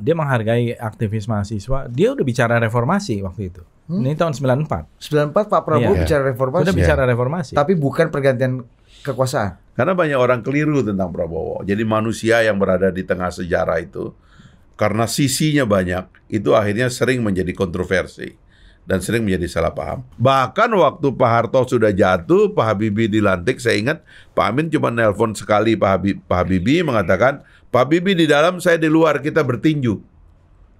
dia menghargai aktivis mahasiswa. Dia udah bicara reformasi waktu itu. Hmm? Ini tahun 94. 94 Pak Prabowo yeah. bicara reformasi. Udah iya. bicara reformasi. Tapi bukan pergantian kekuasaan. Karena banyak orang keliru tentang Prabowo. Jadi manusia yang berada di tengah sejarah itu karena sisinya banyak, itu akhirnya sering menjadi kontroversi dan sering menjadi salah paham. Bahkan waktu Pak Harto sudah jatuh, Pak Habibie dilantik, saya ingat Pak Amin cuma nelpon sekali Pak, Habibie, Pak Habibie mengatakan Pak Bibi di dalam, saya di luar, kita bertinju.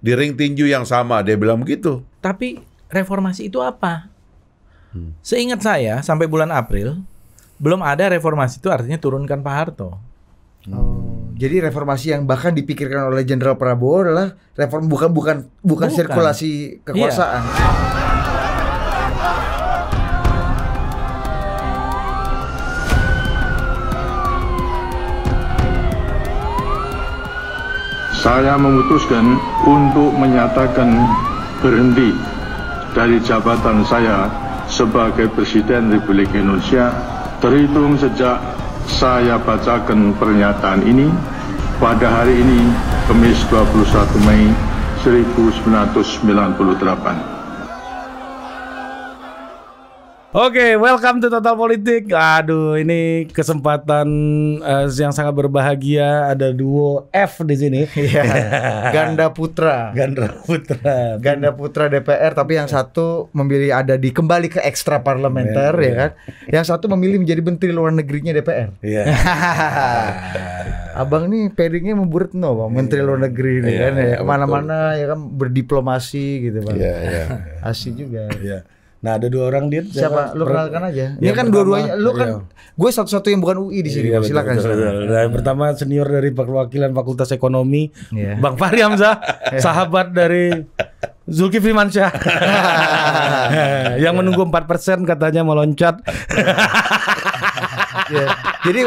Di ring tinju yang sama, dia bilang begitu. Tapi reformasi itu apa? Hmm. Seingat saya, sampai bulan April, belum ada reformasi itu artinya turunkan Pak Harto. Hmm. jadi reformasi yang bahkan dipikirkan oleh Jenderal Prabowo adalah reform bukan bukan bukan, bukan. sirkulasi iya. kekuasaan. Iya. saya memutuskan untuk menyatakan berhenti dari jabatan saya sebagai Presiden Republik Indonesia terhitung sejak saya bacakan pernyataan ini pada hari ini, Kamis 21 Mei 1998. Oke, okay, welcome to Total Politik. Aduh, ini kesempatan uh, yang sangat berbahagia ada duo F di sini. Yeah. Ganda Putra. Ganda Putra. Ganda Putra DPR tapi yang satu memilih ada di kembali ke ekstra parlementer yeah, ya kan. Yang satu memilih menjadi menteri luar negerinya DPR. Yeah. Abang nih pairingnya memburit no, Bang. Menteri iya. luar negeri nih yeah, kan ya. Iya, Mana-mana ya kan berdiplomasi gitu, Bang. Iya, yeah, iya. Yeah. Asik juga. Iya. Yeah. Nah ada dua orang dia siapa? Lu kenalkan aja. Ini iya, kan dua-duanya. Lu iya. kan gue satu-satu yang bukan UI di sini. Iya, silakan. Betul, betul, betul. Nah, yang pertama senior dari perwakilan Fakultas Ekonomi, yeah. Bang Fahri Hamzah, iya. sahabat dari Zulkifli Mansyah yang menunggu 4% katanya mau loncat. yeah. Jadi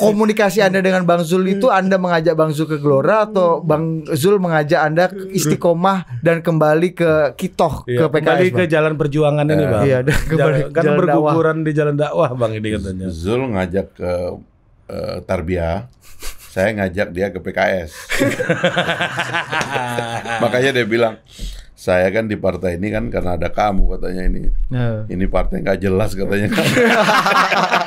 komunikasi Anda dengan Bang Zul itu Anda mengajak Bang Zul ke Gelora atau Bang Zul mengajak Anda istiqomah dan kembali ke kitoh yeah. ke PKS. Iya, kembali bang. ke jalan perjuangan ini, iya. Bang. Iya, yeah, kembali kan berguguran di jalan dakwah, Bang ini katanya. Zul ngajak ke uh, eh, Tarbiyah saya ngajak dia ke PKS. Makanya dia bilang, saya kan di partai ini kan karena ada kamu katanya ini. Yeah. Ini partai nggak jelas katanya.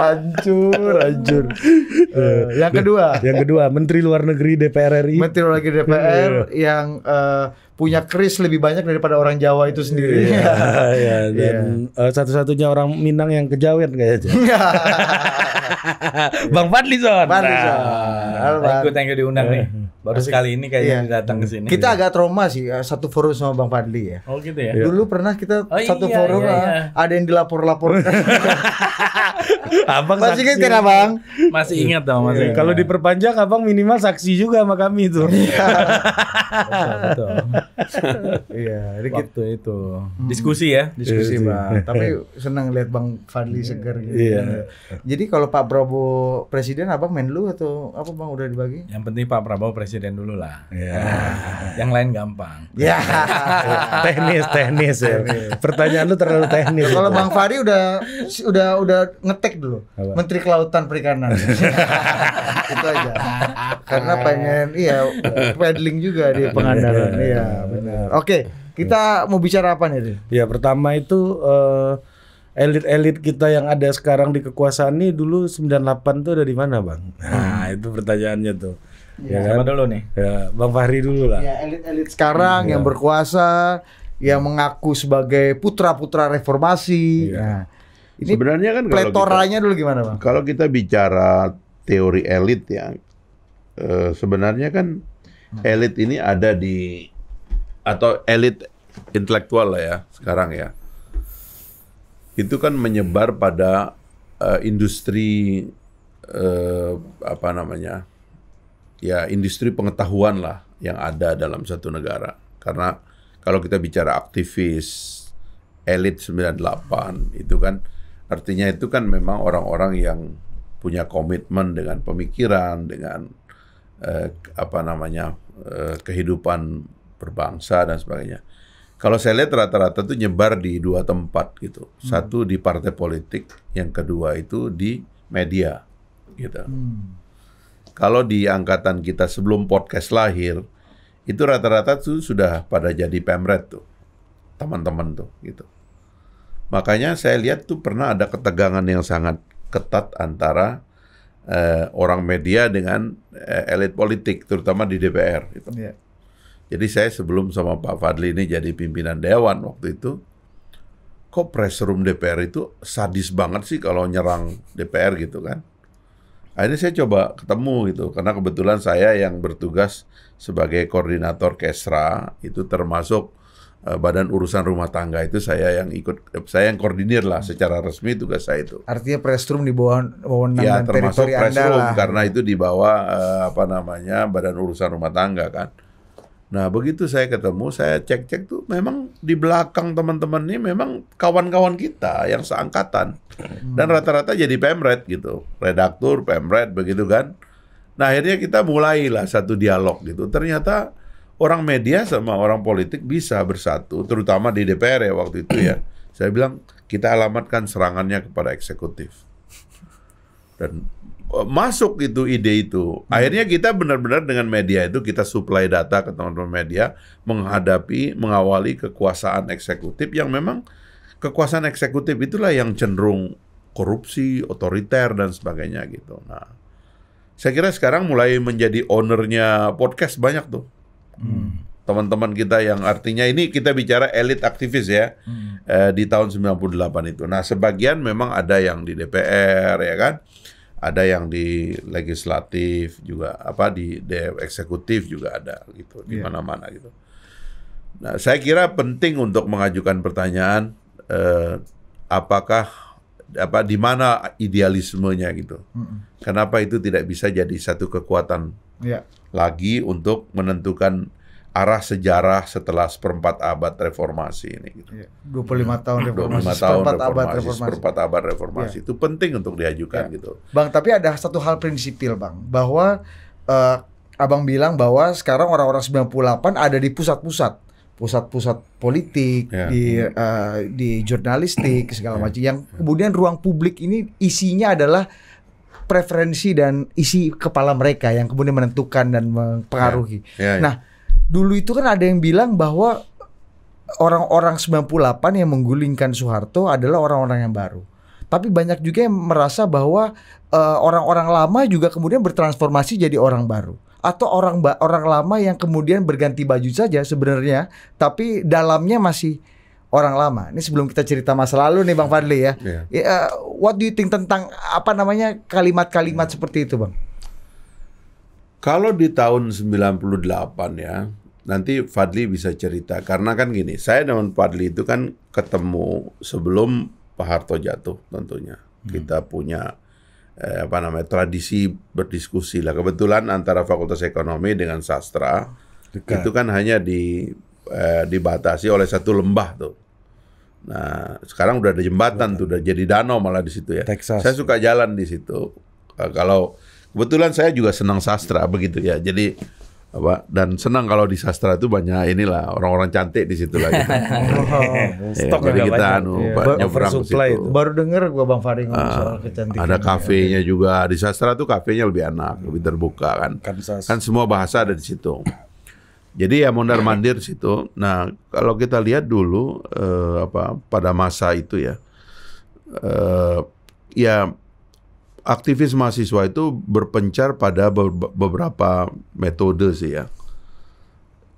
hancur, hancur. Uh, eh, yang kedua. Yang kedua, Menteri Luar Negeri DPR RI. Menteri Luar Negeri DPR iya. yang uh, punya keris lebih banyak daripada orang Jawa itu sendiri. Iya, iya, iya. dan iya. uh, satu-satunya orang Minang yang kejawen kayaknya. Bang Fadlison. Fadlison. Nah, Thank you, thank you diundang nih. Baru Asik. sekali ini kayaknya yeah. datang ke hmm. sini. Kita agak trauma sih eh, satu forum sama Bang Fadli ya. Oh gitu ya. Dulu iya. pernah kita oh, iya, satu iya, forum iya, iya. ada yang dilapor-lapor. abang masih ingat kan Abang? Masih ingat dong masih. Iya. Kalau diperpanjang Abang minimal saksi juga sama kami itu. Iya. betul, Iya, waktu itu. Hmm. Diskusi ya, diskusi, diskusi Bang. Tapi senang lihat Bang Fadli iya. segar gitu. Iya. Jadi kalau Pak Prabowo presiden Abang Menlu atau apa Bang udah dibagi? Yang penting Pak Prabowo presiden presiden dulu lah. Yeah. Iya. yang lain gampang. Iya. Ya. Yeah. teknis, teknis ya. Pertanyaan lu terlalu teknis. Kalau Bang Fahri udah udah udah ngetek dulu. Apa? Menteri Kelautan Perikanan. Itu aja. Karena pengen iya pedaling juga di iya, Pengandaran. Iya, benar. Oke, okay, kita mau bicara apa nih? Ya, pertama itu elit eh, elit-elit kita yang ada sekarang di kekuasaan ini dulu 98 tuh dari mana bang? Nah hmm. itu pertanyaannya tuh. Ya, ya kan? dulu nih? Ya, Bang Fahri dulu lah. Ya, elit-elit sekarang ya. yang berkuasa, yang mengaku sebagai putra-putra reformasi. Ya. Nah, ini sebenarnya kan pletoranya dulu gimana, Bang? Kalau kita bicara teori elit ya, eh, sebenarnya kan hmm. elit ini ada di atau elit intelektual lah ya sekarang ya. Itu kan menyebar pada uh, industri uh, apa namanya? ya industri pengetahuan lah yang ada dalam satu negara. Karena kalau kita bicara aktivis elit 98 itu kan artinya itu kan memang orang-orang yang punya komitmen dengan pemikiran, dengan eh, apa namanya eh, kehidupan berbangsa dan sebagainya. Kalau saya lihat rata-rata itu nyebar di dua tempat gitu. Hmm. Satu di partai politik, yang kedua itu di media gitu. Hmm kalau di angkatan kita sebelum podcast lahir, itu rata-rata tuh sudah pada jadi pemret tuh. Teman-teman tuh gitu. Makanya saya lihat tuh pernah ada ketegangan yang sangat ketat antara eh, orang media dengan eh, elit politik, terutama di DPR. Gitu. Yeah. Jadi saya sebelum sama Pak Fadli ini jadi pimpinan Dewan waktu itu, kok press room DPR itu sadis banget sih kalau nyerang DPR gitu kan? Akhirnya saya coba ketemu gitu, karena kebetulan saya yang bertugas sebagai koordinator KESRA itu termasuk eh, Badan Urusan Rumah Tangga itu saya yang ikut, eh, saya yang koordinir lah secara resmi tugas saya itu. Artinya room di bawah wewenang ya, termasuk press Anda lah. karena itu di bawah eh, apa namanya Badan Urusan Rumah Tangga kan. Nah begitu saya ketemu, saya cek-cek tuh memang di belakang teman-teman ini memang kawan-kawan kita yang seangkatan. Hmm. Dan rata-rata jadi pemret gitu. Redaktur, pemret begitu kan. Nah akhirnya kita mulailah satu dialog gitu. Ternyata orang media sama orang politik bisa bersatu, terutama di DPR ya waktu itu ya. Saya bilang kita alamatkan serangannya kepada eksekutif. Dan Eh, masuk itu ide itu. Hmm. Akhirnya kita benar-benar dengan media itu kita supply data ke teman-teman media menghadapi mengawali kekuasaan eksekutif yang memang kekuasaan eksekutif itulah yang cenderung korupsi, otoriter dan sebagainya gitu. Nah, saya kira sekarang mulai menjadi ownernya podcast banyak tuh. Hmm. Teman-teman kita yang artinya ini kita bicara elit aktivis ya hmm. eh, di tahun 98 itu. Nah, sebagian memang ada yang di DPR ya kan ada yang di legislatif juga apa di, di eksekutif juga ada gitu di iya. mana-mana gitu. Nah, saya kira penting untuk mengajukan pertanyaan eh, apakah apa di mana idealismenya gitu. Kenapa itu tidak bisa jadi satu kekuatan yeah. lagi untuk menentukan arah sejarah setelah seperempat abad reformasi ini. Gitu. 25 iya, tahun reformasi, 25 tahun seperempat reformasi, abad reformasi. Seperempat abad reformasi ya. itu penting untuk diajukan ya. gitu. Bang, tapi ada satu hal prinsipil Bang, bahwa uh, Abang bilang bahwa sekarang orang-orang 98 ada di pusat-pusat pusat-pusat politik ya. di uh, di jurnalistik segala ya. macam yang iya. kemudian ruang publik ini isinya adalah preferensi dan isi kepala mereka yang kemudian menentukan dan iya. mempengaruhi. Ya. Ya, ya. Nah, dulu itu kan ada yang bilang bahwa orang-orang 98 yang menggulingkan Soeharto adalah orang-orang yang baru. Tapi banyak juga yang merasa bahwa eh, orang-orang uh, lama juga kemudian bertransformasi jadi orang baru atau orang ba- orang lama yang kemudian berganti baju saja sebenarnya tapi dalamnya masih orang lama. Ini sebelum kita cerita masa lalu nih Bang Fadli ya. Yeah. Iya. Ya, uh, what do you think tentang apa namanya kalimat-kalimat yeah. seperti itu, Bang? Kalau di tahun 98 ya, nanti Fadli bisa cerita karena kan gini saya dengan Fadli itu kan ketemu sebelum Pak Harto jatuh tentunya hmm. kita punya eh, apa namanya tradisi berdiskusi lah kebetulan antara Fakultas Ekonomi dengan sastra Dekat. itu kan hanya di eh, dibatasi oleh satu lembah tuh nah sekarang udah ada jembatan tuh udah jadi danau malah di situ ya Texas. saya suka jalan di situ eh, kalau kebetulan saya juga senang sastra begitu ya jadi apa dan senang kalau di sastra itu banyak inilah orang-orang cantik di situ lagi. Iya. Oh, iya, jadi stok ya, kita anu iya. nyebrang situ. Baru dengar gua Bang Fari ngomong uh, soal kecantikan. Ada kafenya ya. juga di sastra tuh kafenya lebih enak, hmm. lebih terbuka kan. Kansas. Kan semua bahasa ada di situ. Jadi ya mondar-mandir situ. Nah, kalau kita lihat dulu eh, apa pada masa itu ya eh, ya aktivis mahasiswa itu berpencar pada beberapa metode sih ya.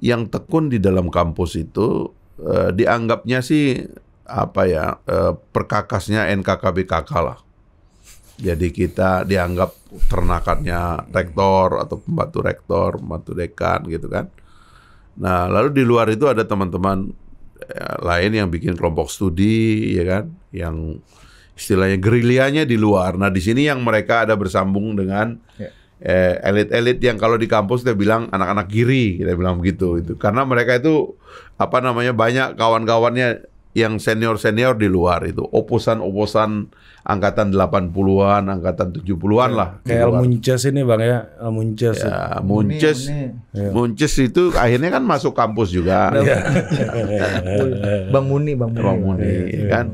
Yang tekun di dalam kampus itu eh, dianggapnya sih apa ya eh, perkakasnya NKKBKK lah. Jadi kita dianggap ternakannya rektor atau pembantu rektor, pembantu dekan gitu kan. Nah lalu di luar itu ada teman-teman eh, lain yang bikin kelompok studi ya kan, yang istilahnya gerilyanya di luar. Nah, di sini yang mereka ada bersambung dengan yeah. eh, elit-elit yang kalau di kampus kita bilang anak-anak kiri, kita bilang begitu itu. Karena mereka itu apa namanya banyak kawan-kawannya yang senior-senior di luar itu. Oposan-oposan angkatan 80-an, angkatan 70-an lah. Kayak Munces ini Bang ya, Munces. Ya, Munces. Ya. Munces itu akhirnya kan masuk kampus juga. Iya. bang Muni, Bang Muni. Bang Muni ya. kan.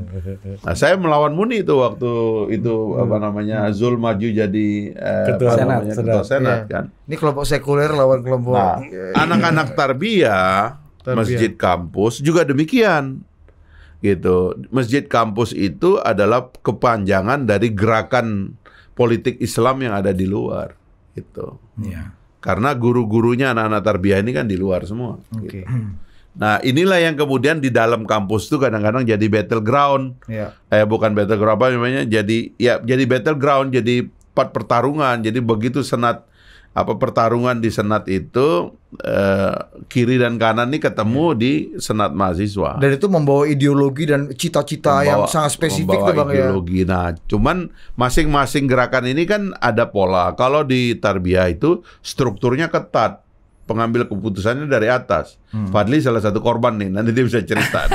Nah, saya melawan Muni itu waktu itu apa hmm. namanya Zul maju jadi eh, ketua, senat, namanya, ketua senat ya. kan. Ini kelompok sekuler lawan kelompok nah, iya, iya. anak-anak nah, tarbiyah Masjid kampus juga demikian gitu. Masjid kampus itu adalah kepanjangan dari gerakan politik Islam yang ada di luar gitu. Ya. Karena guru-gurunya anak-anak tarbiyah ini kan di luar semua. Okay. Gitu. Nah inilah yang kemudian di dalam kampus itu kadang-kadang jadi battleground. Ya. Eh bukan battleground apa namanya? Jadi ya jadi battleground, jadi tempat pertarungan. Jadi begitu senat apa pertarungan di senat itu eh, kiri dan kanan ini ketemu ya. di senat mahasiswa. Dan itu membawa ideologi dan cita-cita yang sangat spesifik membawa tuh Bang ya. ideologi. ya. Nah, cuman masing-masing gerakan ini kan ada pola. Kalau di Tarbiyah itu strukturnya ketat pengambil keputusannya dari atas. Hmm. Fadli salah satu korban nih, nanti dia bisa cerita.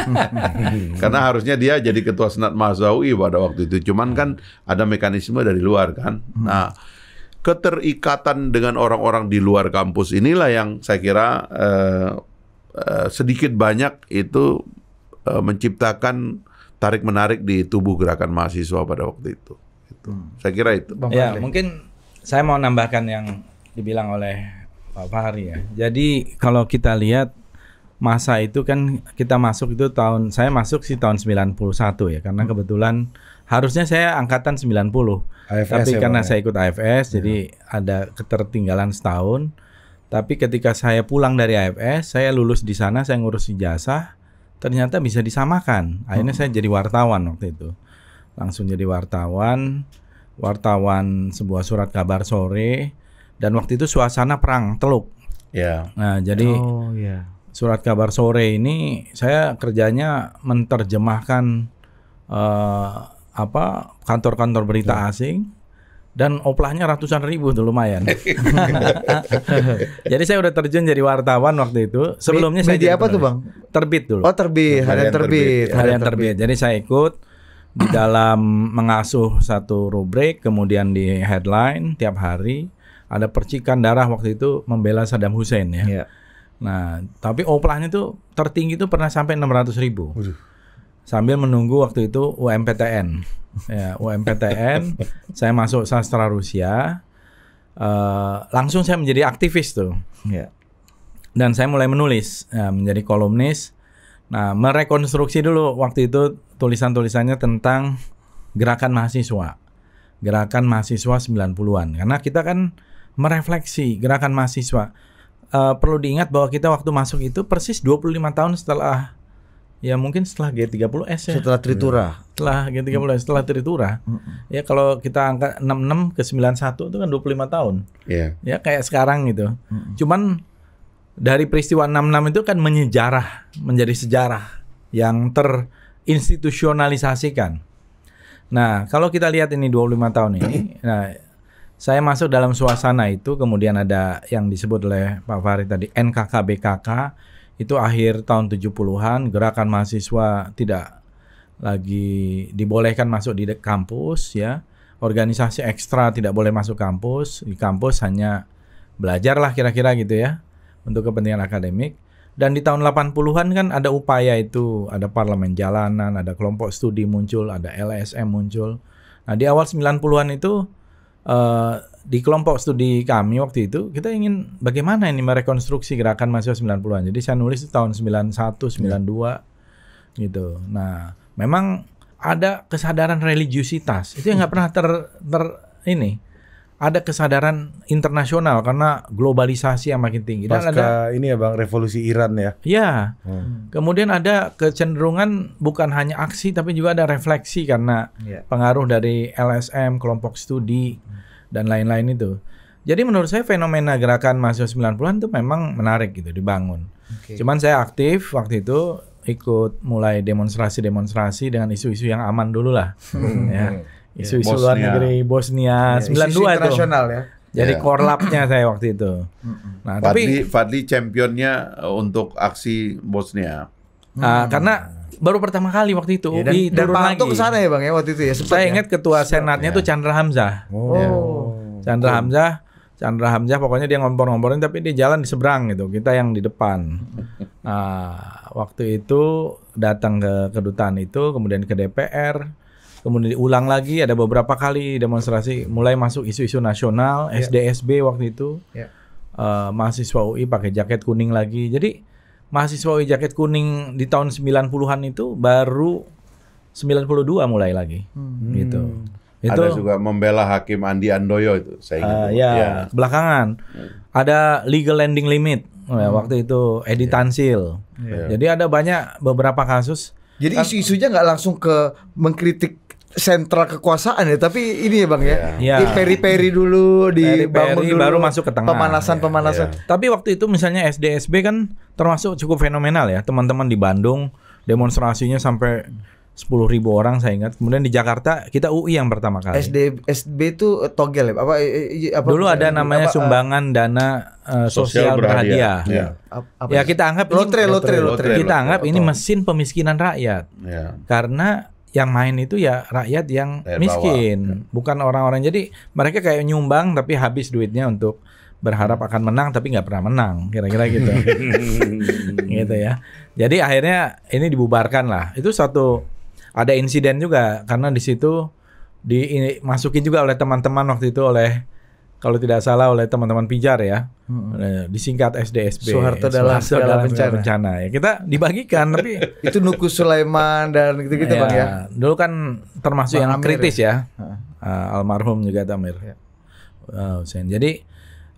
Karena harusnya dia jadi ketua senat mahasiswa UI pada waktu itu. Cuman hmm. kan ada mekanisme dari luar kan. Hmm. Nah, keterikatan dengan orang-orang di luar kampus inilah yang saya kira eh, eh, sedikit banyak itu eh, menciptakan tarik menarik di tubuh gerakan mahasiswa pada waktu itu. Itu hmm. saya kira itu. Bang ya mungkin saya mau nambahkan yang dibilang oleh Pak Fahri ya. Jadi kalau kita lihat masa itu kan kita masuk itu tahun saya masuk sih tahun 91 ya karena kebetulan harusnya saya angkatan 90. AFS tapi ya, karena ya. saya ikut AFS ya. jadi iya. ada ketertinggalan setahun. Tapi ketika saya pulang dari AFS, saya lulus di sana, saya ngurus jasa, ternyata bisa disamakan. Akhirnya hmm. saya jadi wartawan waktu itu. Langsung jadi wartawan, wartawan sebuah surat kabar sore dan waktu itu suasana perang Teluk. Ya. Nah, jadi oh, ya. Surat kabar sore ini saya kerjanya menterjemahkan eh, apa kantor-kantor berita ya. asing dan oplahnya ratusan ribu tuh lumayan. jadi saya udah terjun jadi wartawan waktu itu. Sebelumnya Mi, saya media apa tuh bang? Terbit dulu. Oh terbit, harian terbit, harian terbit. terbit. Jadi saya ikut di dalam mengasuh satu rubrik, kemudian di headline tiap hari ada percikan darah waktu itu membela Saddam Hussein ya. ya. Nah tapi oplahnya tuh tertinggi tuh pernah sampai enam ratus ribu. Uduh sambil menunggu waktu itu UMPTN. ya, UMPTN, saya masuk sastra Rusia. Uh, langsung saya menjadi aktivis tuh. Ya. Dan saya mulai menulis, ya, menjadi kolumnis. Nah, merekonstruksi dulu waktu itu tulisan-tulisannya tentang gerakan mahasiswa. Gerakan mahasiswa 90-an. Karena kita kan merefleksi gerakan mahasiswa. Uh, perlu diingat bahwa kita waktu masuk itu persis 25 tahun setelah ya mungkin setelah G30S ya. Setelah Tritura. Iya. Setelah G30S, setelah Tritura. Hmm. Ya kalau kita angka 66 ke 91 itu kan 25 tahun. Yeah. Ya kayak sekarang gitu. Hmm. Cuman dari peristiwa 66 itu kan menyejarah, menjadi sejarah yang terinstitusionalisasikan. Nah, kalau kita lihat ini 25 tahun ini, nah saya masuk dalam suasana itu kemudian ada yang disebut oleh Pak Fahri tadi NKKBKK itu akhir tahun 70-an gerakan mahasiswa tidak lagi dibolehkan masuk di kampus ya. Organisasi ekstra tidak boleh masuk kampus, di kampus hanya belajarlah kira-kira gitu ya untuk kepentingan akademik. Dan di tahun 80-an kan ada upaya itu, ada parlemen jalanan, ada kelompok studi muncul, ada LSM muncul. Nah, di awal 90-an itu eh di kelompok studi kami waktu itu kita ingin bagaimana ini merekonstruksi gerakan mahasiswa 90-an. Jadi saya nulis itu tahun 91, 92 yeah. gitu. Nah, memang ada kesadaran religiusitas. Itu yang nggak pernah ter, ter ini ada kesadaran internasional karena globalisasi yang makin tinggi. Dan Pasca ada, ini ya bang revolusi Iran ya. ya Hmm. Kemudian ada kecenderungan bukan hanya aksi tapi juga ada refleksi karena yeah. pengaruh dari LSM kelompok studi. Hmm dan lain-lain itu. Jadi menurut saya fenomena gerakan mahasiswa 90-an itu memang menarik gitu dibangun. Okay. Cuman saya aktif waktu itu ikut mulai demonstrasi-demonstrasi dengan isu-isu yang aman dulu lah. Hmm. ya. Isu-isu Bosnia. luar negeri Bosnia ya, 92 isu -isu itu. ya. Jadi yeah. korlapnya saya waktu itu. Nah, Fadli, tapi Fadli championnya untuk aksi Bosnia. Nah, uh, karena baru pertama kali waktu itu ya, dan, dan ke ya Bang ya waktu itu ya. saya Saya ingat ketua senatnya ya. tuh Chandra Hamzah. Oh. Ya. Chandra oh. Hamzah, Chandra Hamzah pokoknya dia ngompor-ngomporin tapi dia jalan di seberang gitu. Kita yang di depan. nah, waktu itu datang ke kedutaan itu, kemudian ke DPR, kemudian diulang lagi ada beberapa kali demonstrasi mulai masuk isu-isu nasional, yeah. SDSB waktu itu. Yeah. Ya. Uh, mahasiswa UI pakai jaket kuning lagi. Jadi mahasiswa jaket kuning di tahun 90-an itu baru 92 mulai lagi. Hmm. Gitu. Itu, ada juga membela hakim Andi Andoyo itu saya ingat. Uh, ya, ya, belakangan. Ada legal landing limit. Oh ya, hmm. Waktu itu Edi yeah. Tansil. Yeah. Jadi ada banyak beberapa kasus. Jadi kan isu-isunya nggak langsung ke mengkritik sentral kekuasaan ya tapi ini ya bang ya, yeah. ya. Iya. peri-peri dulu di peri, dulu baru masuk ke tengah pemanasan yeah. pemanasan yeah. tapi waktu itu misalnya SDSB kan termasuk cukup fenomenal ya teman-teman di Bandung demonstrasinya sampai sepuluh ribu orang saya ingat kemudian di Jakarta kita UI yang pertama kali SD SB itu eh, togel ya apa, eh, eh, apa dulu ada namanya apa, sumbangan uh, dana uh, sosial, sosial berhadiah, ya, Ya. Apa, ya kita anggap lotre, ini, lotre, lotre, lotre, lotre kita anggap lotre, ini mesin pemiskinan rakyat ya. karena yang main itu ya rakyat yang Air miskin, bawah. Hmm. bukan orang-orang. Jadi mereka kayak nyumbang tapi habis duitnya untuk berharap akan menang tapi nggak pernah menang, kira-kira gitu. gitu ya. Jadi akhirnya ini dibubarkan lah. Itu satu ada insiden juga karena di situ dimasukin juga oleh teman-teman waktu itu oleh kalau tidak salah oleh teman-teman Pijar ya, hmm. Eh, disingkat SDSB. Soeharto dalam segala dalam, bencana. bencana ya. Kita dibagikan tapi itu Nuku Sulaiman dan gitu-gitu ya, bang ya. Dulu kan termasuk bang yang Amir kritis ya, ya. Uh, almarhum juga Tamir. Ya. Uh, Jadi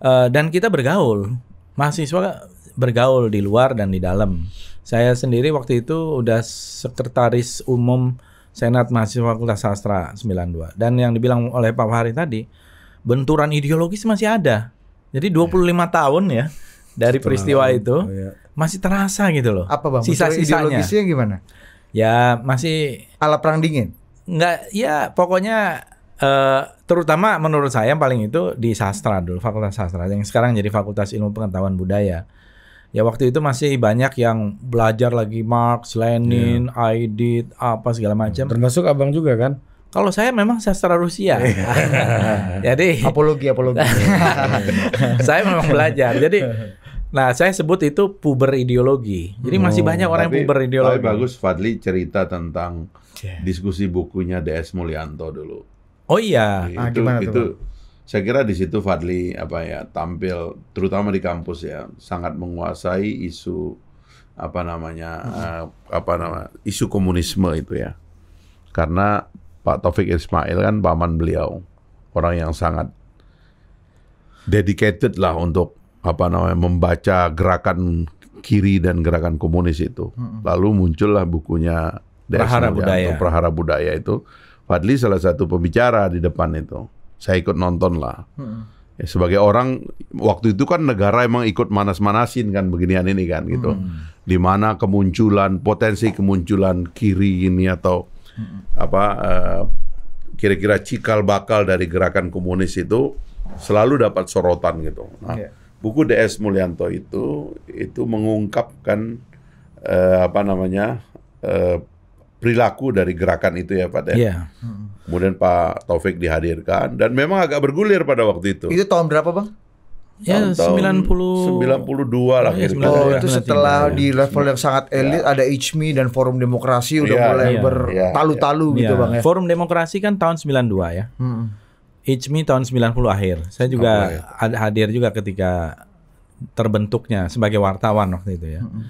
uh, dan kita bergaul, mahasiswa bergaul di luar dan di dalam. Saya sendiri waktu itu udah sekretaris umum Senat Mahasiswa Fakultas Sastra 92 dan yang dibilang oleh Pak Fahri tadi benturan ideologis masih ada. Jadi 25 iya. yeah. tahun ya dari Setelah peristiwa lalu. itu oh, yeah. masih terasa gitu loh. Apa bang? Sisa-sisanya ideologisnya gimana? Ya masih ala perang dingin. Enggak, ya pokoknya Uh, terutama menurut saya yang paling itu di sastra dulu fakultas sastra yang sekarang jadi fakultas ilmu pengetahuan budaya ya waktu itu masih banyak yang belajar lagi Marx, Lenin, yeah. apa segala macam termasuk abang juga kan kalau saya memang sastra Rusia. Iya. Jadi apologi apologi. saya memang belajar. Jadi Nah, saya sebut itu puber ideologi. Jadi masih hmm, banyak orang tapi, yang puber ideologi. Tapi bagus Fadli cerita tentang yeah. diskusi bukunya DS Mulyanto dulu. Oh iya. Itu, ah, gimana itu, tuh? saya kira di situ Fadli apa ya tampil terutama di kampus ya sangat menguasai isu apa namanya hmm. Eh, apa nama isu komunisme itu ya. Karena Pak Taufik Ismail kan paman beliau, orang yang sangat dedicated lah untuk apa namanya membaca gerakan kiri dan gerakan komunis itu. Lalu muncullah bukunya Prahara Budaya. Prahara Budaya itu Fadli salah satu pembicara di depan itu. Saya ikut nonton lah. Ya, sebagai orang waktu itu kan negara emang ikut manas-manasin kan beginian ini kan gitu. Hmm. Di kemunculan potensi kemunculan kiri ini atau hmm. apa kira eh, kira-kira cikal bakal dari gerakan komunis itu selalu dapat sorotan gitu. Nah, yeah. buku DS Mulyanto itu itu mengungkapkan uh, apa namanya uh, perilaku dari gerakan itu ya Pak ya. Iya. Yeah. Kemudian Pak Taufik dihadirkan dan memang agak bergulir pada waktu itu. Itu tahun berapa bang? Ya, tahun 90 92 lah ya, gitu. Oh, itu iya, setelah ya. di level yang sangat elit ya. ada Ichmi dan Forum Demokrasi udah iya, mulai ya. bertalu-talu ya. gitu ya. Bang ya. Iya. Forum Demokrasi kan tahun 92 ya. Hmm. tahun tahun 90 akhir. Saya juga ya. hadir juga ketika terbentuknya sebagai wartawan waktu itu ya. Hmm.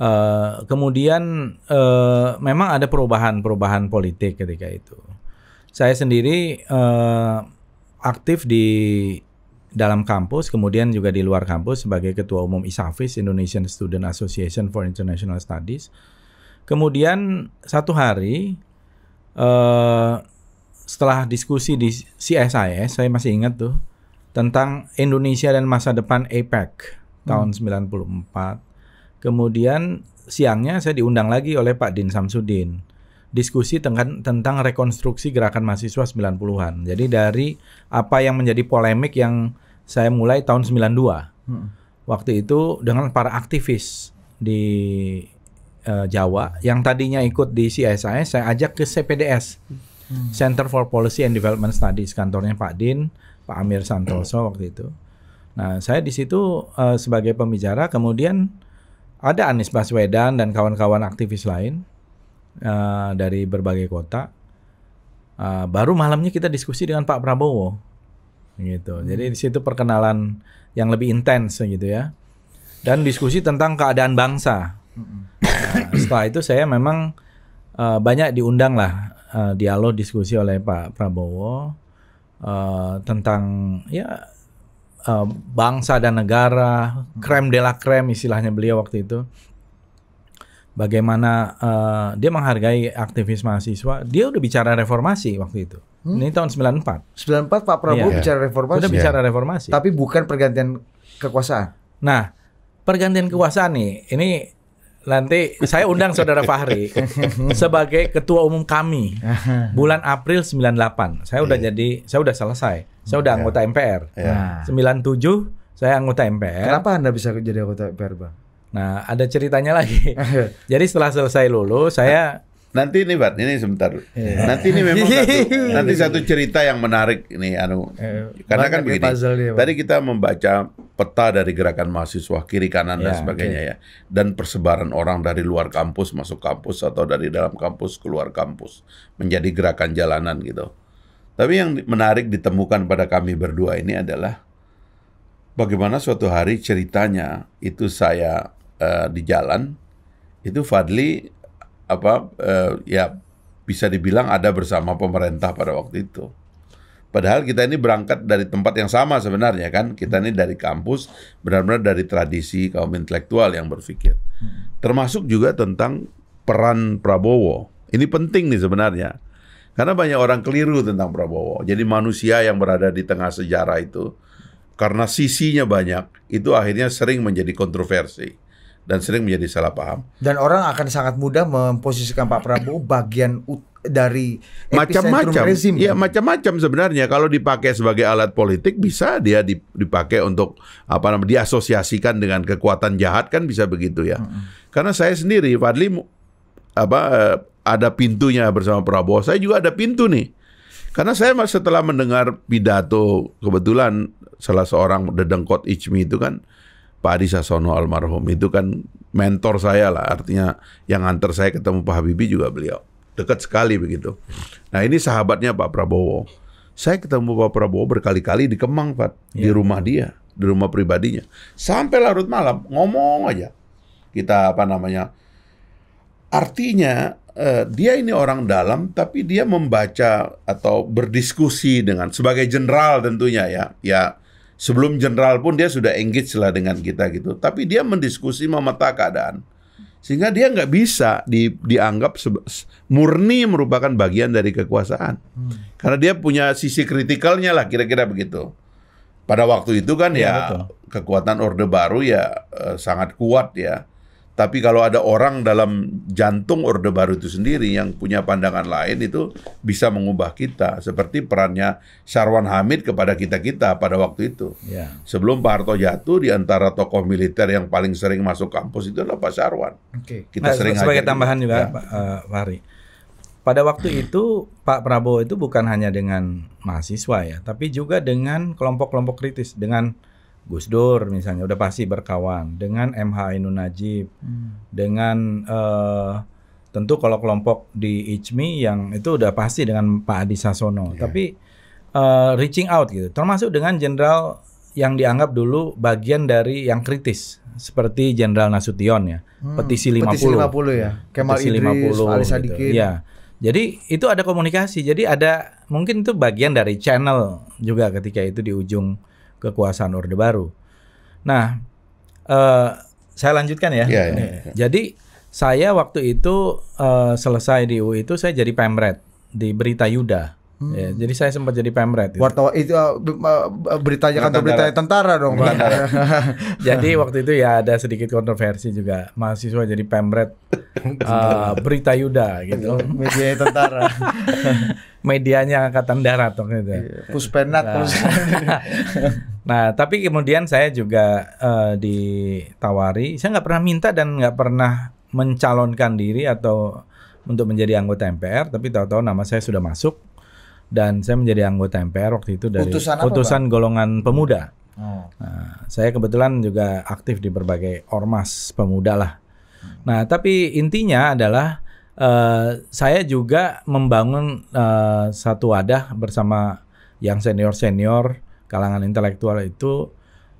Uh, kemudian uh, memang ada perubahan-perubahan politik ketika itu. Saya sendiri uh, aktif di dalam kampus, kemudian juga di luar kampus sebagai Ketua Umum ISAFIS, Indonesian Student Association for International Studies. Kemudian satu hari uh, setelah diskusi di CSIS, saya masih ingat tuh, tentang Indonesia dan masa depan APEC hmm. tahun puluh 94. Kemudian siangnya saya diundang lagi oleh Pak Din Samsudin diskusi tentang, tentang rekonstruksi gerakan mahasiswa 90-an. Jadi dari apa yang menjadi polemik yang saya mulai tahun 92. Hmm. Waktu itu dengan para aktivis di uh, Jawa yang tadinya ikut di CSIS saya ajak ke CPDS. Hmm. Center for Policy and Development Studies kantornya Pak Din, Pak Amir Santoso hmm. waktu itu. Nah, saya di situ uh, sebagai pembicara kemudian ada Anies Baswedan dan kawan-kawan aktivis lain uh, dari berbagai kota. Uh, baru malamnya kita diskusi dengan Pak Prabowo, gitu. Hmm. Jadi di situ perkenalan yang lebih intens gitu ya. Dan diskusi tentang keadaan bangsa. Hmm. Nah, setelah itu saya memang uh, banyak diundang lah uh, dialog diskusi oleh Pak Prabowo uh, tentang ya uh, bangsa dan negara, krem de krem istilahnya beliau waktu itu bagaimana uh, dia menghargai aktivis mahasiswa. Dia udah bicara reformasi waktu itu. Hmm? Ini tahun 94. 94 Pak Prabowo yeah. bicara reformasi. Sudah bicara iya. reformasi. Tapi bukan pergantian kekuasaan. Nah, pergantian kekuasaan nih, ini nanti saya undang saudara Fahri sebagai ketua umum kami bulan April 98. Saya udah iya. jadi, saya udah selesai. Saya udah iya. anggota MPR. Yeah. 97 saya anggota MPR. Kenapa Anda bisa jadi anggota MPR, Bang? Nah, ada ceritanya lagi. Iya. Jadi setelah selesai lulus, saya nanti ini Bat, ini sebentar. Yeah. Nanti ini memang satu, nanti satu cerita yang menarik ini anu. Eh, Karena kan begini. Dia, tadi kita membaca peta dari gerakan mahasiswa kiri kanan yeah, dan iya, sebagainya okay. ya. Dan persebaran orang dari luar kampus masuk kampus atau dari dalam kampus keluar kampus menjadi gerakan jalanan gitu. Tapi yang menarik ditemukan pada kami berdua ini adalah bagaimana suatu hari ceritanya itu saya Eh, di jalan itu Fadli apa uh, ya bisa dibilang ada bersama pemerintah pada waktu itu. Padahal kita ini berangkat dari tempat yang sama sebenarnya kan. Kita ini dari kampus, benar-benar dari tradisi kaum intelektual yang berpikir. Termasuk juga tentang peran Prabowo. Ini penting nih sebenarnya. Karena banyak orang keliru tentang Prabowo. Jadi manusia yang berada di tengah sejarah itu, karena sisinya banyak, itu akhirnya sering menjadi kontroversi dan sering menjadi salah paham. Dan orang akan sangat mudah memposisikan Pak Prabowo bagian dari macam-macam rezim. Iya, kan? macam-macam sebenarnya kalau dipakai sebagai alat politik bisa dia dipakai untuk apa namanya diasosiasikan dengan kekuatan jahat kan bisa begitu ya. Hmm. Karena saya sendiri Fadli apa eh, ada pintunya bersama Prabowo. Saya juga ada pintu nih. Karena saya setelah mendengar pidato kebetulan salah seorang Dedengkot Ichmi itu kan Pak Adi Sasono almarhum itu kan mentor saya lah artinya yang antar saya ketemu Pak Habibie juga beliau dekat sekali begitu. Nah ini sahabatnya Pak Prabowo. Saya ketemu Pak Prabowo berkali-kali di Kemang Pak ya. di rumah dia di rumah pribadinya sampai larut malam ngomong aja kita apa namanya artinya eh, dia ini orang dalam tapi dia membaca atau berdiskusi dengan sebagai jenderal tentunya ya ya sebelum jenderal pun dia sudah engage lah dengan kita gitu. Tapi dia mendiskusi memeta keadaan. Sehingga dia nggak bisa di, dianggap murni merupakan bagian dari kekuasaan. Hmm. Karena dia punya sisi kritikalnya lah kira-kira begitu. Pada waktu itu kan iya, ya, ya kekuatan Orde Baru ya eh, sangat kuat ya. Tapi kalau ada orang dalam jantung Orde Baru itu sendiri yang punya pandangan lain itu bisa mengubah kita. Seperti perannya Sarwan Hamid kepada kita-kita pada waktu itu. Ya. Sebelum Pak Harto jatuh di antara tokoh militer yang paling sering masuk kampus itu adalah Pak Sarwan. Oke. Kita nah, sering sebagai tambahan juga ya. Pak uh, eh, Fahri. Pada waktu itu Pak Prabowo itu bukan hanya dengan mahasiswa ya, tapi juga dengan kelompok-kelompok kritis, dengan Gus Dur misalnya udah pasti berkawan dengan MH Ainun Najib hmm. dengan uh, tentu kalau kelompok di Ichmi yang itu udah pasti dengan Pak Adi Sasono yeah. tapi uh, reaching out gitu termasuk dengan jenderal yang dianggap dulu bagian dari yang kritis seperti Jenderal Nasution ya hmm. petisi 50 petisi 50 ya Kemal petisi Idris 50, Ali gitu. Sadikin gitu. ya jadi itu ada komunikasi jadi ada mungkin itu bagian dari channel juga ketika itu di ujung kekuasaan Orde Baru. Nah, uh, saya lanjutkan ya. Yeah, yeah, yeah. Jadi saya waktu itu uh, selesai di UI itu saya jadi pemret di Berita Yuda. Hmm. Ya, jadi saya sempat jadi pemret. Gitu. Wartawan itu uh, uh beritanya kan berita tentara dong. jadi waktu itu ya ada sedikit kontroversi juga mahasiswa jadi pemret uh, berita Yuda gitu. Media tentara. Medianya angkatan darat waktu itu. Iya. Puspenat. Nah, nah tapi kemudian saya juga uh, ditawari. Saya nggak pernah minta dan nggak pernah mencalonkan diri atau untuk menjadi anggota MPR. Tapi tahu-tahu nama saya sudah masuk dan saya menjadi anggota MPR waktu itu dari putusan apa, utusan golongan pemuda. Oh. Nah, saya kebetulan juga aktif di berbagai ormas pemuda lah. Nah, tapi intinya adalah uh, saya juga membangun uh, satu wadah bersama yang senior-senior kalangan intelektual itu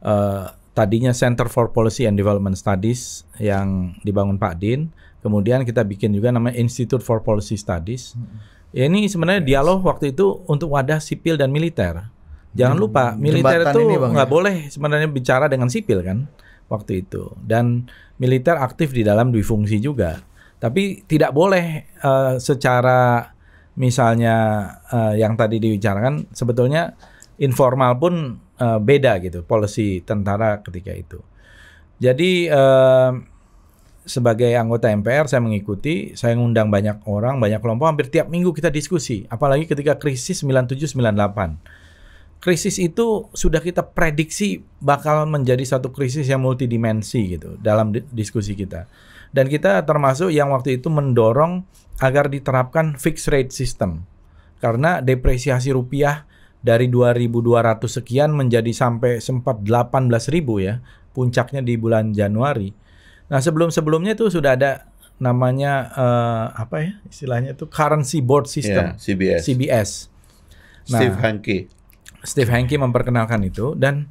uh, tadinya Center for Policy and Development Studies yang dibangun Pak Din, kemudian kita bikin juga namanya Institute for Policy Studies. Hmm Ya ini sebenarnya dialog waktu itu untuk wadah sipil dan militer. Jangan hmm, lupa militer Jembatan itu nggak ya? boleh sebenarnya bicara dengan sipil kan waktu itu dan militer aktif di dalam duifungsi juga. Tapi tidak boleh uh, secara misalnya uh, yang tadi dibicarakan sebetulnya informal pun uh, beda gitu polisi tentara ketika itu. Jadi uh, sebagai anggota MPR saya mengikuti, saya ngundang banyak orang, banyak kelompok, hampir tiap minggu kita diskusi, apalagi ketika krisis 97-98. Krisis itu sudah kita prediksi bakal menjadi satu krisis yang multidimensi gitu dalam diskusi kita. Dan kita termasuk yang waktu itu mendorong agar diterapkan fixed rate system. Karena depresiasi rupiah dari 2200 sekian menjadi sampai sempat 18.000 ya, puncaknya di bulan Januari Nah sebelum-sebelumnya itu sudah ada namanya uh, apa ya istilahnya itu currency board system yeah, CBS. CBS. Nah, Steve Hanke. Steve Hanke memperkenalkan itu dan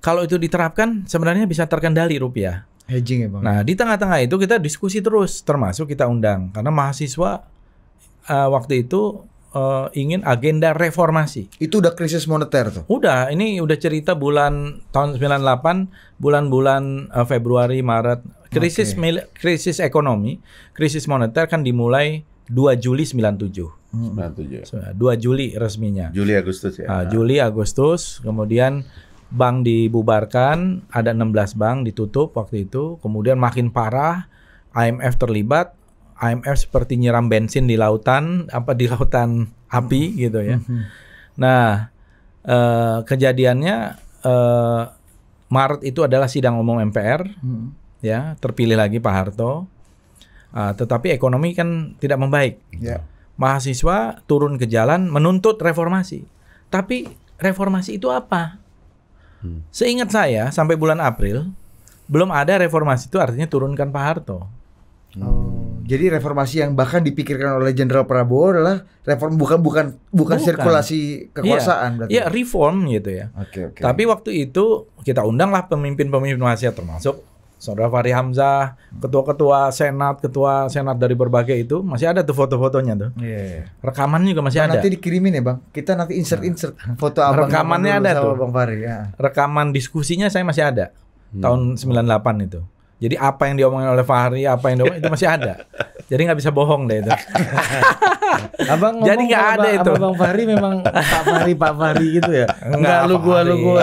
kalau itu diterapkan sebenarnya bisa terkendali rupiah. Hedging ya bang. Nah di tengah-tengah itu kita diskusi terus termasuk kita undang karena mahasiswa uh, waktu itu uh, ingin agenda reformasi. Itu udah krisis moneter tuh. Udah, ini udah cerita bulan tahun 98, bulan-bulan uh, Februari, Maret, Krisis okay. mil, krisis ekonomi, krisis moneter kan dimulai 2 Juli 97. 97. 2 Juli resminya. Juli Agustus ya. Uh, Juli Agustus, kemudian bank dibubarkan, ada 16 bank ditutup waktu itu, kemudian makin parah, IMF terlibat, IMF seperti nyiram bensin di lautan, apa di lautan api -hmm. gitu ya. Hmm, hmm. Nah, eh, kejadiannya eh, Maret itu adalah sidang umum MPR. Hmm ya terpilih lagi Pak Harto. Uh, tetapi ekonomi kan tidak membaik. Yeah. Mahasiswa turun ke jalan menuntut reformasi. Tapi reformasi itu apa? Hmm. Seingat saya sampai bulan April belum ada reformasi itu artinya turunkan Pak Harto. Hmm. Jadi reformasi yang bahkan dipikirkan oleh Jenderal Prabowo adalah reform bukan bukan bukan, bukan. sirkulasi iya. kekuasaan iya. reform gitu ya. okay, Okay. Tapi waktu itu kita undanglah pemimpin-pemimpin Asia termasuk Saudara Fahri Hamzah, ketua-ketua senat, ketua senat dari berbagai itu masih ada tuh foto-fotonya tuh. Yeah. Rekamannya juga masih bang, nah, ada. Nanti dikirimin ya bang. Kita nanti insert-insert nah. foto abang. Rekamannya abang ada tuh. Bang Fahri, ya. Rekaman diskusinya saya masih ada hmm. tahun 98 itu. Jadi apa yang diomongin oleh Fahri, apa yang diomongin itu masih ada. Jadi nggak bisa bohong deh itu. abang Jadi nggak ada itu. Abang, Fahri memang Pak Fahri Pak Fahri gitu ya. Enggak lu gua lu gua.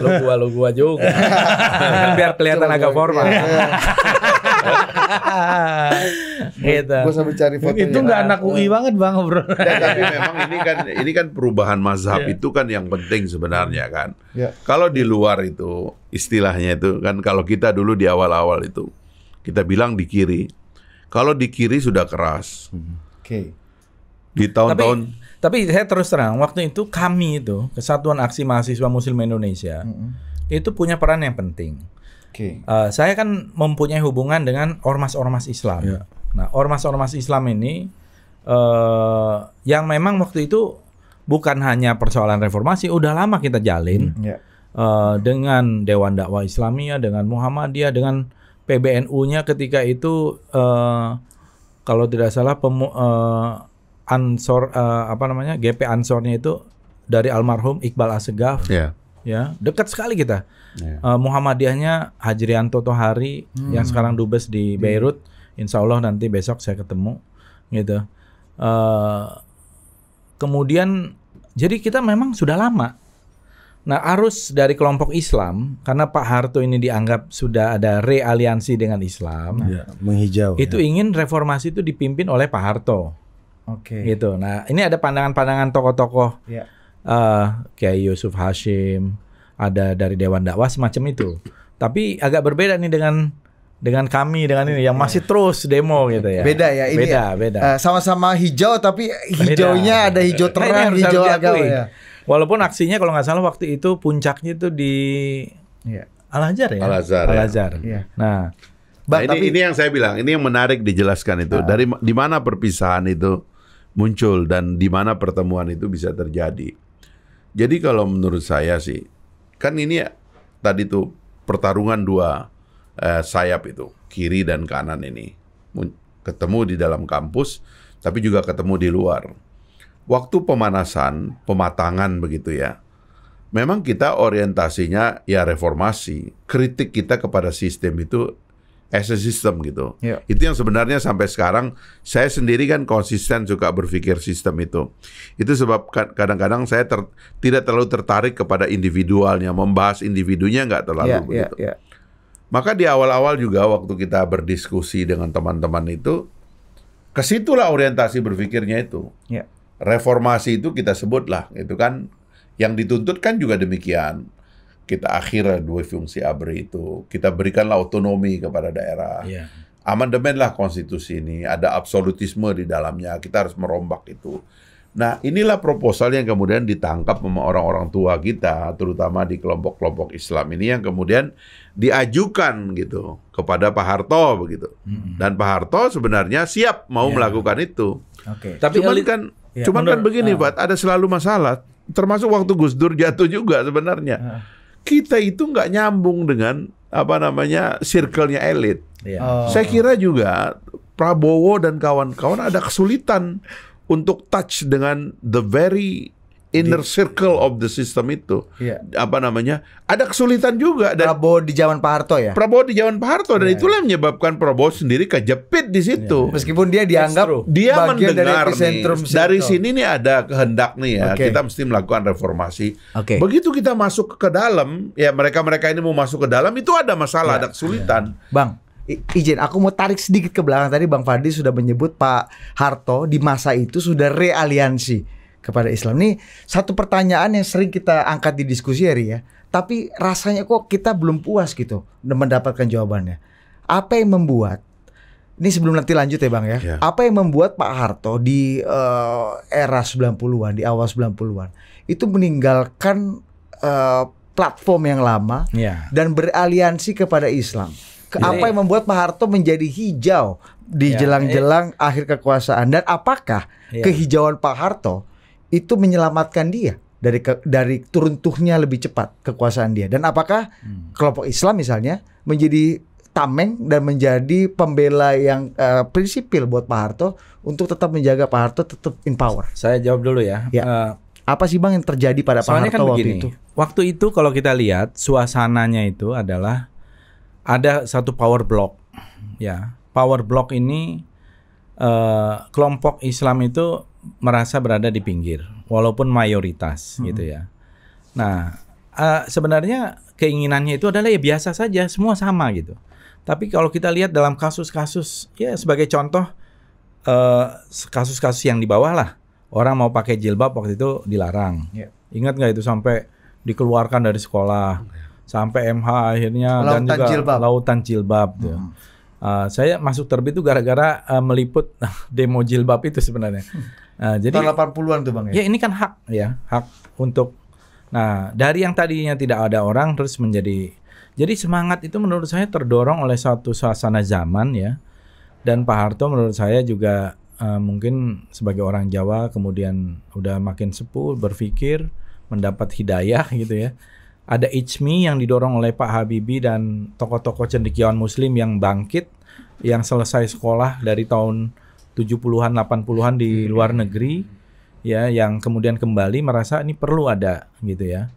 Lu gua lu gua juga. Kan biar kelihatan agak formal. Iya. gitu. Gue sampai cari foto. Itu ya. nggak anak UI banget bang bro. Nah, tapi memang ini kan ini kan perubahan mazhab yeah. itu kan yang penting sebenarnya kan. Yeah. Kalau di luar itu istilahnya itu kan kalau kita dulu di awal-awal itu kita bilang di kiri. Kalau di kiri sudah keras. Oke. Okay. Di tahun-tahun tapi, tapi saya terus terang waktu itu kami itu Kesatuan Aksi Mahasiswa Muslim Indonesia mm -hmm. itu punya peran yang penting Okay. Uh, eh, saya kan mempunyai hubungan dengan ormas-ormas Islam. Yeah. Nah, ormas-ormas Islam ini uh, yang memang waktu itu bukan hanya persoalan reformasi, udah lama kita jalin hmm, yeah. Ya. uh, dengan Dewan Dakwah Islamiyah, dengan Muhammadiyah, dengan PBNU-nya ketika itu uh, kalau tidak salah pemu, uh, ansor uh, apa namanya GP ansornya itu dari almarhum Iqbal Assegaf, Yeah. Ya, dekat sekali kita yeah. Iya. uh, Muhammadiyahnya Haji Rianto Tohari hmm. yang sekarang dubes di iya. Beirut Insya Allah nanti besok saya ketemu gitu uh, kemudian jadi kita memang sudah lama Nah, arus dari kelompok Islam karena Pak Harto ini dianggap sudah ada realiansi dengan Islam. Ya, menghijau. Itu ya. ingin reformasi itu dipimpin oleh Pak Harto. Oke. Okay. Gitu. Nah, ini ada pandangan-pandangan tokoh-tokoh ya. uh, eh, kayak Yusuf Hashim, ada dari Dewan Dakwah semacam itu. Tapi agak berbeda nih dengan dengan kami dengan ini yang masih terus demo gitu ya. Beda ya ini. Beda, ya. beda. Eh, sama-sama hijau tapi hijaunya beda. ada hijau nah, terang, nah, hijau agak ya. Walaupun aksinya kalau nggak salah waktu itu puncaknya itu di ya. Al Azhar ya. Al Azhar. Al ya. Azhar. Ya. Nah, nah, ini, tapi, ini yang saya bilang, ini yang menarik dijelaskan itu. Nah. Dari di mana perpisahan itu muncul dan di mana pertemuan itu bisa terjadi. Jadi kalau menurut saya sih Kan ini ya, tadi tuh pertarungan dua eh, sayap itu, kiri dan kanan ini. Ketemu di dalam kampus, tapi juga ketemu di luar. Waktu pemanasan, pematangan begitu ya, memang kita orientasinya ya reformasi. Kritik kita kepada sistem itu as a system gitu. Yeah. Itu yang sebenarnya sampai sekarang saya sendiri kan konsisten suka berpikir sistem itu. Itu sebab kadang-kadang saya ter, tidak terlalu tertarik kepada individualnya, membahas individunya nggak terlalu yeah, iya, begitu. Yeah, yeah. Maka di awal-awal juga waktu kita berdiskusi dengan teman-teman itu, kesitulah orientasi berpikirnya itu. Yeah. Reformasi itu kita sebutlah, itu kan yang dituntut kan juga demikian kita akhirnya dua fungsi ABRI itu kita berikanlah otonomi kepada daerah. Yeah. Amandemenlah konstitusi ini, ada absolutisme di dalamnya, kita harus merombak itu. Nah, inilah proposal yang kemudian ditangkap sama orang-orang tua kita, terutama di kelompok-kelompok Islam ini yang kemudian diajukan gitu kepada Pak Harto begitu. -hmm. Dan Pak Harto sebenarnya siap mau yeah. melakukan itu. Okay. Tapi cuman kan ya, cuman kan menurut, kan begini, uh, ah. Pak, ada selalu masalah termasuk waktu Gus Dur jatuh juga sebenarnya. Uh kita itu nggak nyambung dengan apa namanya circle-nya elit. Yeah. Oh. Saya kira juga Prabowo dan kawan-kawan ada kesulitan untuk touch dengan the very inner circle of the system itu yeah. apa namanya ada kesulitan juga dan Prabowo di zaman Pak Harto ya Prabowo di zaman Pak Harto dan yeah. itulah yang menyebabkan Prabowo sendiri kejepit di situ yeah. meskipun dia dianggap dia mendengar dari epicentrum nih, dari sini nih ada kehendak nih ya okay. kita mesti melakukan reformasi okay. begitu kita masuk ke dalam ya mereka-mereka ini mau masuk ke dalam itu ada masalah yeah. ada kesulitan yeah. Bang I, aku mau tarik sedikit ke belakang tadi Bang Fadli sudah menyebut Pak Harto di masa itu sudah realiansi kepada Islam. Ini satu pertanyaan yang sering kita angkat di diskusi hari ya. Tapi rasanya kok kita belum puas gitu mendapatkan jawabannya. Apa yang membuat ini sebelum nanti lanjut ya Bang ya. Yeah. Apa yang membuat Pak Harto di uh, era 90-an, di awal 90-an itu meninggalkan uh, platform yang lama yeah. dan beraliansi kepada Islam? Ke yeah. Apa yang membuat Pak Harto menjadi hijau di iya. jelang-jelang yeah. akhir kekuasaan dan apakah iya. kehijauan Pak Harto itu menyelamatkan dia dari ke, dari turuntuhnya lebih cepat kekuasaan dia. Dan apakah hmm. kelompok Islam misalnya menjadi tameng dan menjadi pembela yang uh, prinsipil buat Pak Harto untuk tetap menjaga Pak Harto tetap in power. Saya jawab dulu ya. ya. Uh, apa sih bang yang terjadi pada Pak Harto kan waktu begini, itu? Waktu itu kalau kita lihat suasananya itu adalah ada satu power block, ya. Power block ini uh, kelompok Islam itu merasa berada di pinggir walaupun mayoritas hmm. gitu ya. Nah, uh, sebenarnya keinginannya itu adalah ya biasa saja, semua sama gitu. Tapi kalau kita lihat dalam kasus-kasus ya sebagai contoh eh, kasus-kasus uh, yang di bawah lah, orang mau pakai jilbab waktu itu dilarang. Yeah. Ingat nggak itu sampai dikeluarkan dari sekolah, oh, iya. sampai MH akhirnya lautan dan juga jilbab. lautan jilbab. Gitu ya. Hmm. Ya. Uh, saya masuk terbit itu gara-gara uh, meliput demo jilbab itu sebenarnya. Hmm. Nah, jadi tahun 80-an tuh Bang ya. Ya ini kan hak ya, hak untuk nah dari yang tadinya tidak ada orang terus menjadi jadi semangat itu menurut saya terdorong oleh suatu suasana zaman ya. Dan Pak Harto menurut saya juga uh, mungkin sebagai orang Jawa kemudian udah makin sepuh berpikir mendapat hidayah gitu ya. Ada ichmi yang didorong oleh Pak Habibie dan tokoh-tokoh cendekiawan muslim yang bangkit yang selesai sekolah dari tahun 70-an 80-an di hmm. luar negeri ya yang kemudian kembali merasa ini perlu ada gitu ya.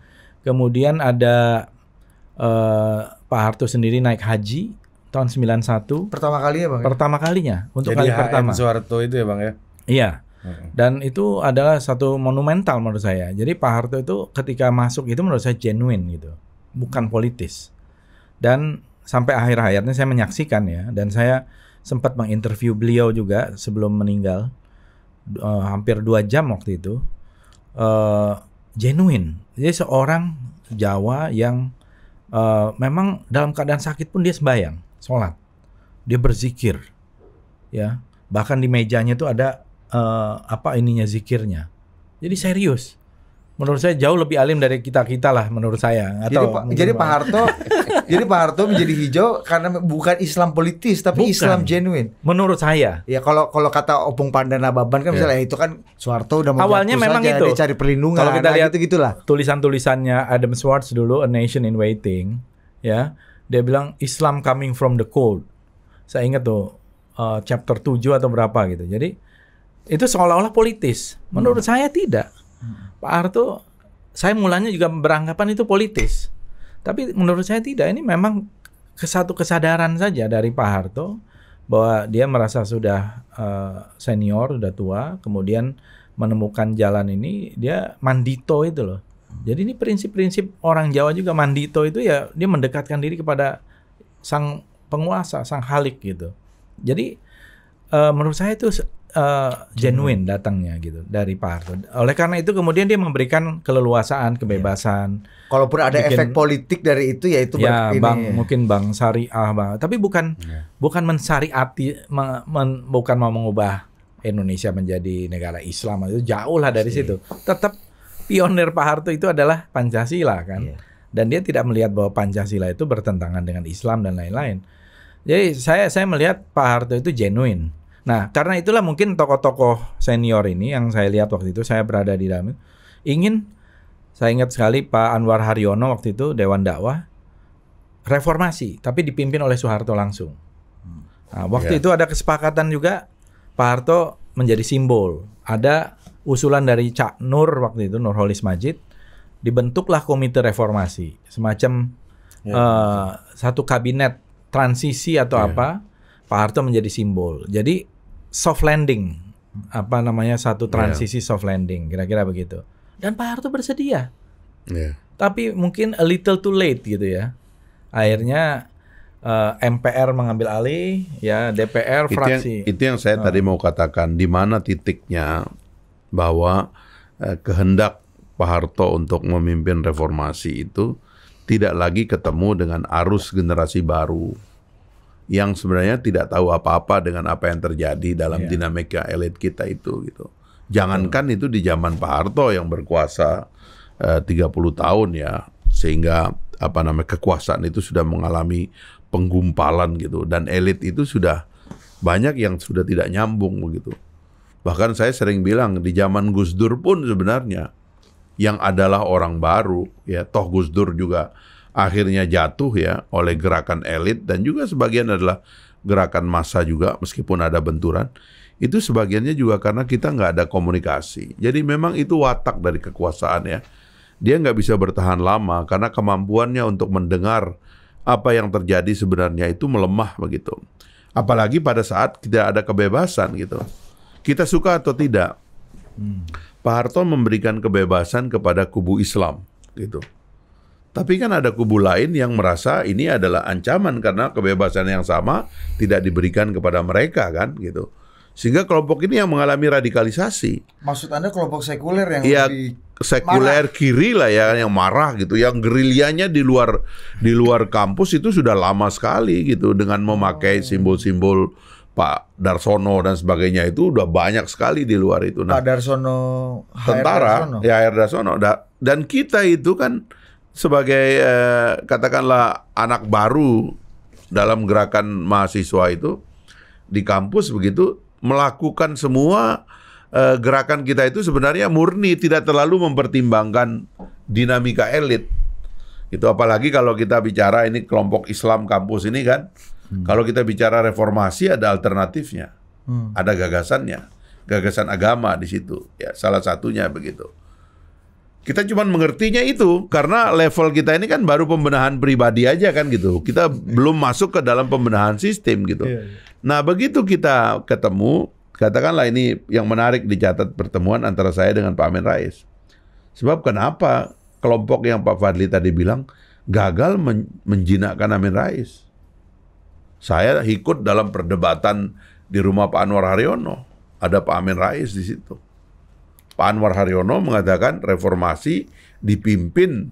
Kemudian ada eh, Pak Harto sendiri naik haji tahun 91. Pertama kali ya Bang? Ya? Pertama kalinya untuk Jadi kali HM pertama. Soeharto itu ya Bang ya? Iya. Hmm. Dan itu adalah satu monumental menurut saya. Jadi Pak Harto itu ketika masuk itu menurut saya genuine gitu. Bukan hmm. politis. Dan sampai akhir hayatnya saya menyaksikan ya dan saya sempat menginterview beliau juga sebelum meninggal uh, hampir dua jam waktu itu uh, genuine dia seorang Jawa yang uh, memang dalam keadaan sakit pun dia sembahyang sholat dia berzikir ya bahkan di mejanya itu ada uh, apa ininya zikirnya jadi serius menurut saya jauh lebih alim dari kita kita lah menurut saya atau jadi, jadi Pak Harto Jadi Pak Harto menjadi hijau karena bukan Islam politis tapi bukan. Islam genuine. Menurut saya. Ya kalau kalau kata Opung Pandana Baban kan ya. misalnya yeah. itu kan Soeharto udah mau Awalnya memang saja, itu. cari perlindungan. Kalau kita nah, lihat itu gitulah. Tulisan-tulisannya Adam Swartz dulu A Nation in Waiting ya. Dia bilang Islam coming from the cold. Saya ingat tuh uh, chapter 7 atau berapa gitu. Jadi itu seolah-olah politis. Menurut hmm. saya tidak. Hmm. Pak Harto saya mulanya juga beranggapan itu politis. Tapi menurut saya tidak, ini memang satu kesadaran saja dari Pak Harto bahwa dia merasa sudah uh, senior, sudah tua, kemudian menemukan jalan ini dia mandito itu loh. Jadi ini prinsip-prinsip orang Jawa juga mandito itu ya dia mendekatkan diri kepada sang penguasa, sang halik gitu. Jadi uh, menurut saya itu uh, genuine datangnya gitu dari Pak Harto. Oleh karena itu kemudian dia memberikan keleluasaan, iya. kebebasan. Ya. Kalaupun ada bikin, efek politik dari itu yaitu ya, ya ini. bang ya. mungkin bang syariah bang, tapi bukan ya. bukan mensariati men, men, bukan mau mengubah Indonesia menjadi negara Islam itu jauh lah dari Sini. Iya. situ. Tetap pionir Pak Harto itu adalah Pancasila kan. Ya. Dan dia tidak melihat bahwa Pancasila itu bertentangan dengan Islam dan lain-lain. Jadi saya saya melihat Pak Harto itu genuine Nah, karena itulah mungkin tokoh-tokoh senior ini yang saya lihat waktu itu saya berada di dalam ingin saya ingat sekali Pak Anwar Haryono waktu itu Dewan Dakwah reformasi tapi dipimpin oleh Soeharto langsung. Nah, waktu yeah. itu ada kesepakatan juga Pak Harto menjadi simbol. Ada usulan dari Cak Nur waktu itu Nurholis Majid dibentuklah komite reformasi semacam yeah. Iya. uh, satu kabinet transisi atau yeah. apa Pak Harto menjadi simbol. Jadi soft landing apa namanya satu iya. transisi yeah. soft landing kira-kira begitu dan Pak Harto bersedia yeah. tapi mungkin a little too late gitu ya akhirnya uh, eh, MPR mengambil alih ya DPR itu yang, itu yang saya uh. tadi mau katakan di mana titiknya bahwa uh, kehendak Pak Harto untuk memimpin reformasi itu tidak lagi ketemu dengan arus generasi baru yang sebenarnya tidak tahu apa-apa dengan apa yang terjadi dalam yeah. dinamika elit kita itu gitu. Jangankan hmm. itu di zaman Pak Harto yang berkuasa eh, 30 tahun ya sehingga apa namanya kekuasaan itu sudah mengalami penggumpalan gitu dan elit itu sudah banyak yang sudah tidak nyambung begitu. Bahkan saya sering bilang di zaman Gus Dur pun sebenarnya yang adalah orang baru ya toh Gus Dur juga akhirnya jatuh ya oleh gerakan elit dan juga sebagian adalah gerakan massa juga meskipun ada benturan itu sebagiannya juga karena kita nggak ada komunikasi jadi memang itu watak dari kekuasaan ya dia nggak bisa bertahan lama karena kemampuannya untuk mendengar apa yang terjadi sebenarnya itu melemah begitu apalagi pada saat tidak ada kebebasan gitu kita suka atau tidak hmm. Pak Harto memberikan kebebasan kepada kubu Islam gitu tapi kan ada kubu lain yang merasa ini adalah ancaman karena kebebasan yang sama tidak diberikan kepada mereka kan gitu. Sehingga kelompok ini yang mengalami radikalisasi. Maksud Anda kelompok sekuler yang ya, lebih sekuler marah. kiri lah ya yang marah gitu, yang gerilyanya di luar di luar kampus itu sudah lama sekali gitu dengan memakai oh. simbol-simbol Pak Darsono dan sebagainya itu udah banyak sekali di luar itu. Nah, Pak Darsono, tentara, Darsono. ya Air Darsono. Da, dan kita itu kan sebagai eh, katakanlah anak baru dalam gerakan mahasiswa itu di kampus begitu melakukan semua eh, gerakan kita itu sebenarnya murni tidak terlalu mempertimbangkan dinamika elit itu apalagi kalau kita bicara ini kelompok Islam kampus ini kan hmm. kalau kita bicara reformasi ada alternatifnya hmm. ada gagasannya gagasan agama di situ ya salah satunya begitu kita cuma mengertinya itu karena level kita ini kan baru pembenahan pribadi aja kan gitu. Kita belum masuk ke dalam pembenahan sistem gitu. Iya, iya. Nah, begitu kita ketemu, katakanlah ini yang menarik dicatat pertemuan antara saya dengan Pak Amin Rais. Sebab kenapa kelompok yang Pak Fadli tadi bilang gagal men menjinakkan Amin Rais. Saya ikut dalam perdebatan di rumah Pak Anwar Haryono. Ada Pak Amin Rais di situ. Pak Anwar Haryono mengatakan reformasi dipimpin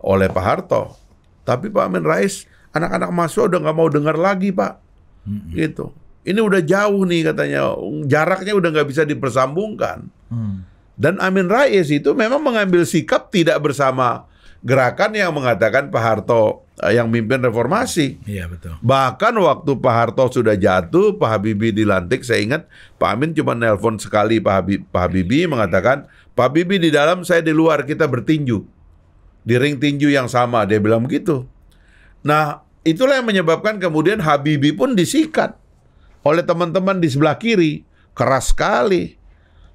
oleh Pak Harto. Tapi Pak Amin Rais, anak-anak mahasiswa udah nggak mau dengar lagi Pak. Hmm. Gitu. Ini udah jauh nih katanya, jaraknya udah nggak bisa dipersambungkan. Hmm. Dan Amin Rais itu memang mengambil sikap tidak bersama gerakan yang mengatakan Pak Harto eh, yang mimpin reformasi. Iya betul. Bahkan waktu Pak Harto sudah jatuh, Pak Habibie dilantik, saya ingat Pak Amin cuma nelpon sekali Pak, Habibie, Pak Habibie iya. mengatakan, Pak Habibie di dalam, saya di luar, kita bertinju. Di ring tinju yang sama, dia bilang begitu. Nah, itulah yang menyebabkan kemudian Habibie pun disikat oleh teman-teman di sebelah kiri. Keras sekali.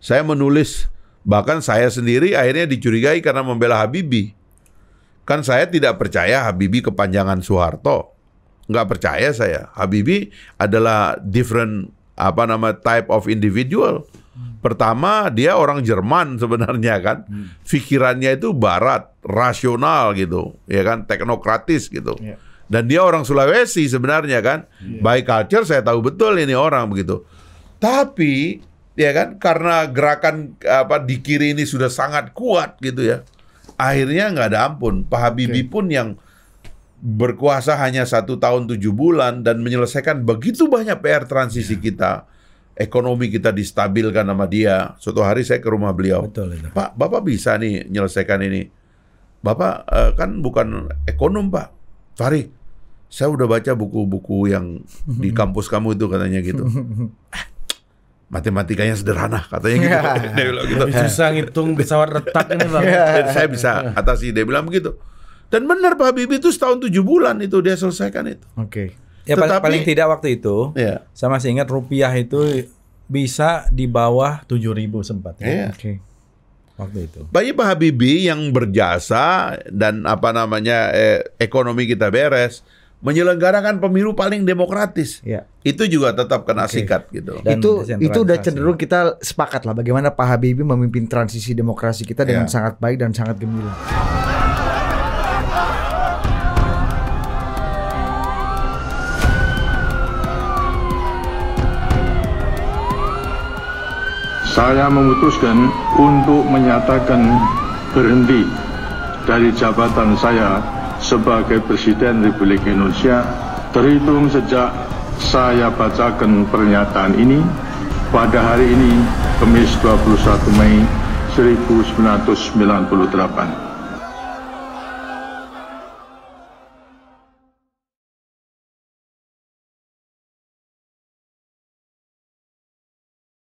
Saya menulis, bahkan saya sendiri akhirnya dicurigai karena membela Habibie Kan saya tidak percaya Habibie kepanjangan Soeharto. Nggak percaya saya. Habibie adalah different apa nama type of individual. Pertama dia orang Jerman sebenarnya kan, pikirannya hmm. itu Barat, rasional gitu, ya kan, teknokratis gitu. Ya. Dan dia orang Sulawesi sebenarnya kan, ya. by culture saya tahu betul ini orang begitu. Tapi ya kan karena gerakan apa di kiri ini sudah sangat kuat gitu ya akhirnya nggak ada ampun. Pak Habibie okay. pun yang berkuasa hanya satu tahun tujuh bulan dan menyelesaikan begitu banyak PR transisi yeah. kita, ekonomi kita distabilkan sama dia. Suatu hari saya ke rumah beliau, Betul, itu. Pak, bapak bisa nih menyelesaikan ini. Bapak eh, kan bukan ekonom Pak, Fahri. Saya udah baca buku-buku yang di kampus kamu itu katanya gitu. matematikanya sederhana katanya gitu. Iya. dia bilang gitu. Susah ngitung pesawat retak ini bang. Iya. saya bisa atasi dia bilang begitu. Dan benar Pak Habibie itu setahun tujuh bulan itu dia selesaikan itu. Oke. Okay. Ya Tetapi, paling tidak waktu itu, ya. saya masih ingat rupiah itu bisa di bawah tujuh ribu sempat. Ya. ya. Oke. Okay. Waktu itu. Bagi Pak Habibie yang berjasa dan apa namanya eh, ekonomi kita beres, menyelenggarakan pemilu paling demokratis. Ya. Itu juga tetap kena okay. sikat gitu. Dan itu itu udah cenderung kita sepakat lah bagaimana Pak Habibie memimpin transisi demokrasi kita dengan ya. sangat baik dan sangat gemilang. Saya memutuskan untuk menyatakan berhenti dari jabatan saya sebagai Presiden Republik Indonesia terhitung sejak saya bacakan pernyataan ini pada hari ini, Kamis 21 Mei 1998.